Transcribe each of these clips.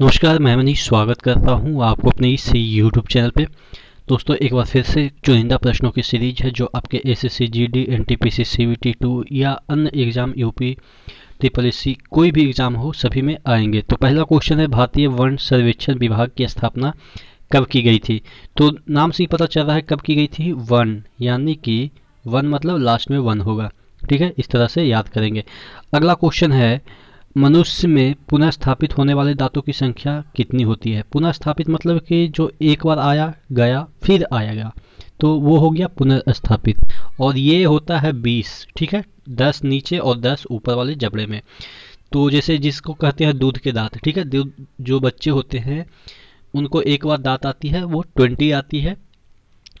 नमस्कार मैं मनीष स्वागत करता हूं आपको अपने इस यूट्यूब चैनल पे दोस्तों एक बार फिर से चुनिंदा प्रश्नों की सीरीज है जो आपके S S C G D N T P C C V T two या अन्य exam UP triple S C कोई भी एग्ज़ाम हो सभी में आएंगे तो पहला क्वेश्चन है भारतीय वर्ण सर्वेक्षण विभाग की स्थापना कब की गई थी तो नाम से ही पता चल रहा है कब की गई थी वन यानी कि वन मतलब लास्ट में वन होगा ठीक है इस तरह से याद करेंगे अगला क्वेश्चन है मनुष्य में पुनः स्थापित होने वाले दांतों की संख्या कितनी होती है पुनः स्थापित मतलब कि जो एक बार आया गया फिर आया गया तो वो हो गया पुनर्स्थापित और ये होता है बीस ठीक है दस नीचे और दस ऊपर वाले जबड़े में तो जैसे जिसको कहते हैं दूध के दांत ठीक है जो बच्चे होते हैं उनको एक बार दांत आती है वो ट्वेंटी आती है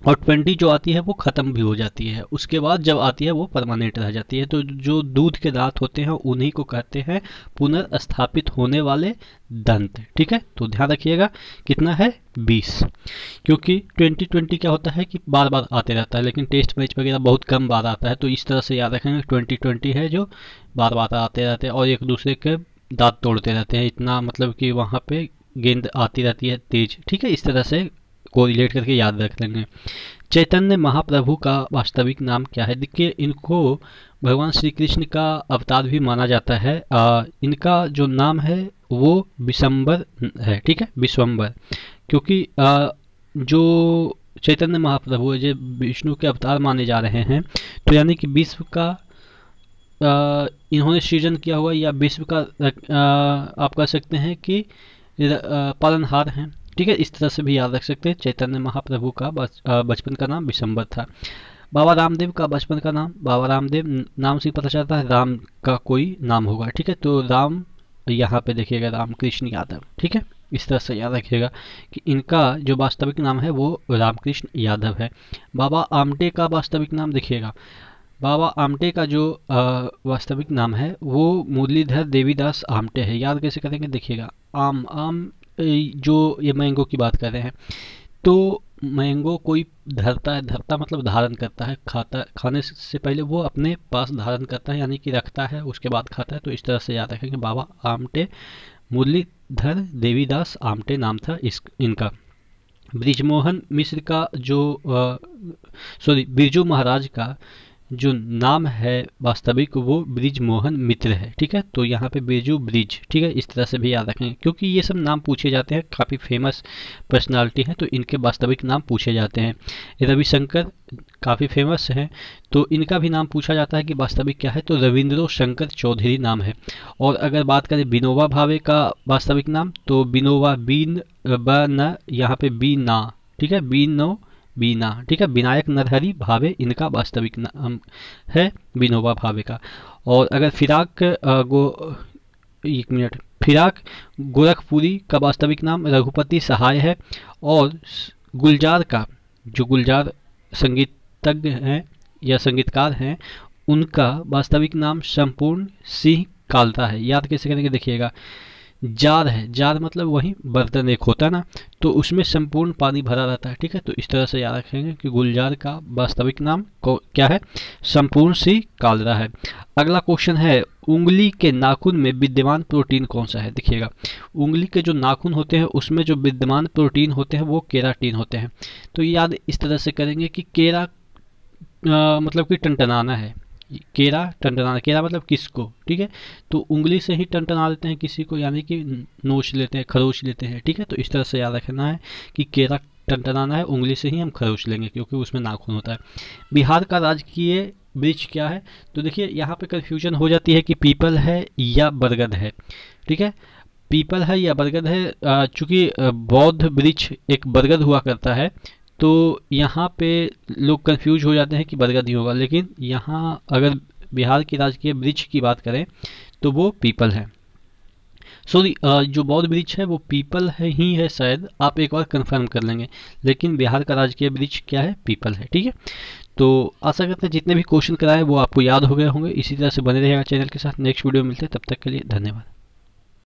और ट्वेंटी जो आती है वो ख़त्म भी हो जाती है उसके बाद जब आती है वो परमानेंट रह जाती है तो जो दूध के दांत होते हैं उन्हीं को कहते हैं पुनर्स्थापित होने वाले दंत ठीक है तो ध्यान रखिएगा कितना है 20 क्योंकि 2020 क्या होता है कि बार बार आते रहता है लेकिन टेस्ट मैच वगैरह बहुत कम बार आता है तो इस तरह से याद रखेंगे ट्वेंटी ट्वेंटी है जो बार बार आते रहते हैं और एक दूसरे के दाँत तोड़ते रहते हैं इतना मतलब कि वहाँ पर गेंद आती रहती है तेज ठीक है इस तरह से को रिलेट करके याद रख लेंगे चैतन्य महाप्रभु का वास्तविक नाम क्या है देखिए इनको भगवान श्री कृष्ण का अवतार भी माना जाता है आ, इनका जो नाम है वो विशंबर है ठीक है विश्वम्बर क्योंकि आ, जो चैतन्य महाप्रभु है जो विष्णु के अवतार माने जा रहे हैं तो यानी कि विश्व का आ, इन्होंने सृजन किया हुआ या विश्व का आ, आप कह सकते हैं कि पालनहार हैं ठीक है इस तरह से भी याद रख सकते हैं चैतन्य महाप्रभु का बचपन का नाम विशंबर था बाबा रामदेव का बचपन का नाम बाबा रामदेव नाम से पता चलता है राम का कोई नाम होगा ठीक है तो राम यहाँ पे देखिएगा रामकृष्ण यादव ठीक है इस तरह से याद रखिएगा कि इनका जो वास्तविक नाम है वो रामकृष्ण यादव है बाबा आमटे का वास्तविक नाम देखिएगा बाबा आमटे का जो वास्तविक नाम है वो मुरलीधर देवीदास आमटे है याद कैसे करेंगे देखिएगा आम आम जो ये मैंगो की बात कर रहे हैं तो मैंगो कोई धरता है धरता मतलब धारण करता है खाता खाने से पहले वो अपने पास धारण करता है यानी कि रखता है उसके बाद खाता है तो इस तरह से याद रखेंगे बाबा आमटे मुरलीधर देवीदास आमटे नाम था इस इनका ब्रिजमोहन मिश्र का जो सॉरी बिरजू महाराज का जो नाम है वास्तविक वो ब्रिज मोहन मित्र है ठीक है तो यहाँ पे बेजू ब्रिज ठीक है इस तरह से भी याद रखें क्योंकि ये सब नाम पूछे जाते हैं काफ़ी फेमस पर्सनालिटी हैं तो इनके वास्तविक नाम पूछे जाते हैं रविशंकर काफ़ी फेमस हैं तो इनका भी नाम पूछा जाता है कि वास्तविक क्या है तो रविंद्रो शंकर चौधरी नाम है और अगर बात करें बिनोवा भावे का वास्तविक नाम तो बिनोवा बीन ब न यहाँ पर बी ना ठीक है बी नो बीना ठीक है विनायक नरहरी भावे इनका वास्तविक नाम है विनोबा भावे का और अगर फिराक गो एक मिनट फिराक गोरखपुरी का वास्तविक नाम रघुपति सहाय है और गुलजार का जो गुलजार संगीतज्ञ हैं या संगीतकार हैं उनका वास्तविक नाम संपूर्ण सिंह कालता है याद कैसे करेंगे देखिएगा जार है जार मतलब वही बर्तन एक होता है ना तो उसमें संपूर्ण पानी भरा रहता है ठीक है तो इस तरह से याद रखेंगे कि गुलजार का वास्तविक नाम क्या है संपूर्ण सी कालरा है अगला क्वेश्चन है उंगली के नाखून में विद्यमान प्रोटीन कौन सा है देखिएगा उंगली के जो नाखून होते हैं उसमें जो विद्यमान प्रोटीन होते हैं वो केराटीन होते हैं तो याद इस तरह से करेंगे कि केरा आ, मतलब कि टनटनाना है केरा टनटना केरा मतलब किसको ठीक है तो उंगली से ही टनटना देते हैं किसी को यानी कि नोच लेते हैं खरोच लेते हैं ठीक है तो इस तरह से याद रखना है कि केरा टनटनाना है उंगली से ही हम खरोच लेंगे क्योंकि उसमें नाखून होता है बिहार का राजकीय वृक्ष क्या है तो देखिए यहाँ पे कन्फ्यूजन हो जाती है कि पीपल है या बरगद है ठीक है पीपल है या बरगद है चूँकि बौद्ध वृक्ष एक बरगद हुआ करता है तो यहाँ पे लोग कंफ्यूज हो जाते हैं कि बरगद ही होगा लेकिन यहाँ अगर बिहार की राजकीय वृक्ष की बात करें तो वो पीपल है सॉरी जो बौद्ध वृक्ष है वो पीपल है ही है शायद आप एक बार कंफर्म कर लेंगे लेकिन बिहार का राजकीय वृक्ष क्या है पीपल है ठीक है तो आशा करते हैं जितने भी क्वेश्चन कराए वो आपको याद हो गए होंगे इसी तरह से बने रहेगा चैनल के साथ नेक्स्ट वीडियो में मिलते हैं तब तक के लिए धन्यवाद